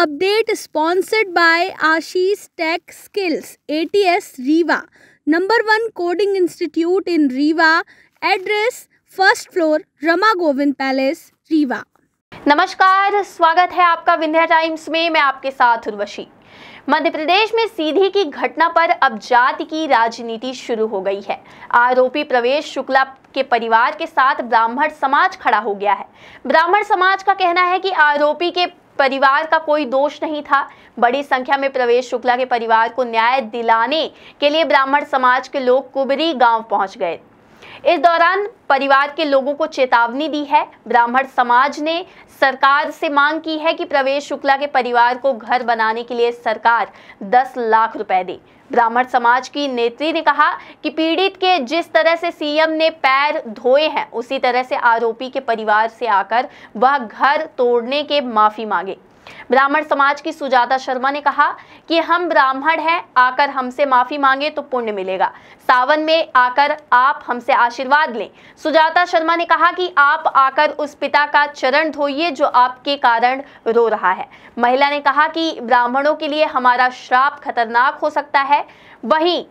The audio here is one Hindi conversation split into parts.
update sponsored by Ashish Tech Skills, ATS Rewa number one coding institute in Rewa address first floor Rama Govind palace Rewa नमस्कार स्वागत है आपका विंध्या टाइम्स में मैं आपके साथ उर्वशी मध्य प्रदेश में सीधी की घटना पर अब जाति की राजनीति शुरू हो गई है आरोपी प्रवेश शुक्ला के परिवार के साथ ब्राह्मण समाज खड़ा हो गया है ब्राह्मण समाज का कहना है कि आरोपी के परिवार का कोई दोष नहीं था बड़ी संख्या में प्रवेश शुक्ला के परिवार को न्याय दिलाने के लिए ब्राह्मण समाज के लोग कुबरी गांव पहुंच गए इस दौरान परिवार के लोगों को चेतावनी दी है ब्राह्मण समाज ने सरकार से मांग की है कि प्रवेश शुक्ला के परिवार को घर बनाने के लिए सरकार 10 लाख रुपए दे ब्राह्मण समाज की नेत्री ने कहा कि पीड़ित के जिस तरह से सीएम ने पैर धोए हैं उसी तरह से आरोपी के परिवार से आकर वह घर तोड़ने के माफी मांगे ब्राह्मण समाज की सुजाता शर्मा ने कहा कि हम ब्राह्मण हैं आकर हमसे माफी मांगे तो पुण्य मिलेगा सावन में आकर आप हमसे आशीर्वाद लें सुजाता शर्मा ने कहा कि आप आकर उस पिता का चरण धोइए जो आपके कारण रो रहा है महिला ने कहा कि ब्राह्मणों के लिए हमारा श्राप खतरनाक हो सकता है वही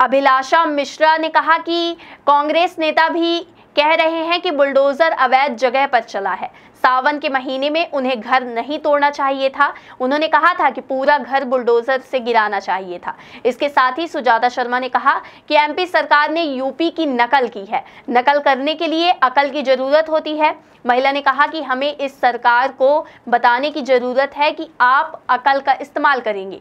अभिलाषा मिश्रा ने कहा कि कांग्रेस नेता भी कह रहे हैं कि बुलडोजर अवैध जगह पर चला है सावन के महीने में उन्हें घर नहीं तोड़ना चाहिए था उन्होंने कहा था कि पूरा घर बुलडोजर से गिराना चाहिए था इसके साथ ही सुजाता शर्मा ने कहा कि एमपी सरकार ने यूपी की नकल की है नकल करने के लिए अकल की जरूरत होती है महिला ने कहा कि हमें इस सरकार को बताने की जरूरत है कि आप अकल का इस्तेमाल करेंगे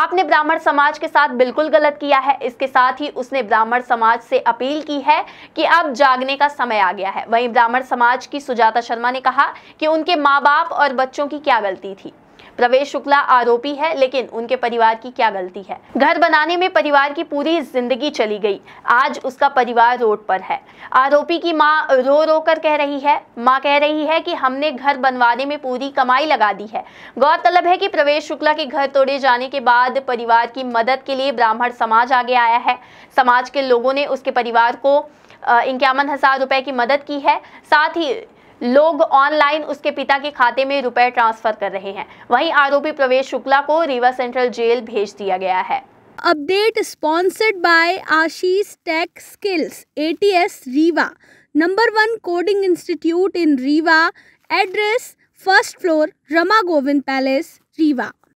आपने ब्राह्मण समाज के साथ बिल्कुल गलत किया है इसके साथ ही उसने ब्राह्मण समाज से अपील की है कि अब जागने का समय आ गया है वहीं ब्राह्मण समाज की सुजाता शर्मा ने कहा कि उनके माँ बाप और बच्चों की क्या गलती थी प्रवेश शुक्ला आरोपी है लेकिन उनके परिवार की क्या गलती है घर बनाने में परिवार की पूरी जिंदगी चली गई आज उसका परिवार रोड पर है आरोपी की माँ रो रो कर कह रही है माँ कह रही है कि हमने घर बनवाने में पूरी कमाई लगा दी है गौरतलब है कि प्रवेश शुक्ला के घर तोड़े जाने के बाद परिवार की मदद के लिए ब्राह्मण समाज आगे आया है समाज के लोगों ने उसके परिवार को इक्यावन हजार रुपए की मदद की है साथ ही लोग ऑनलाइन उसके पिता के खाते में रुपए ट्रांसफर कर रहे हैं वहीं आरोपी प्रवेश शुक्ला को रीवा सेंट्रल जेल भेज दिया गया है update sponsored by Ashish Tech Skills ATS Rewa number one coding institute in Rewa address first floor Rama Govind palace Rewa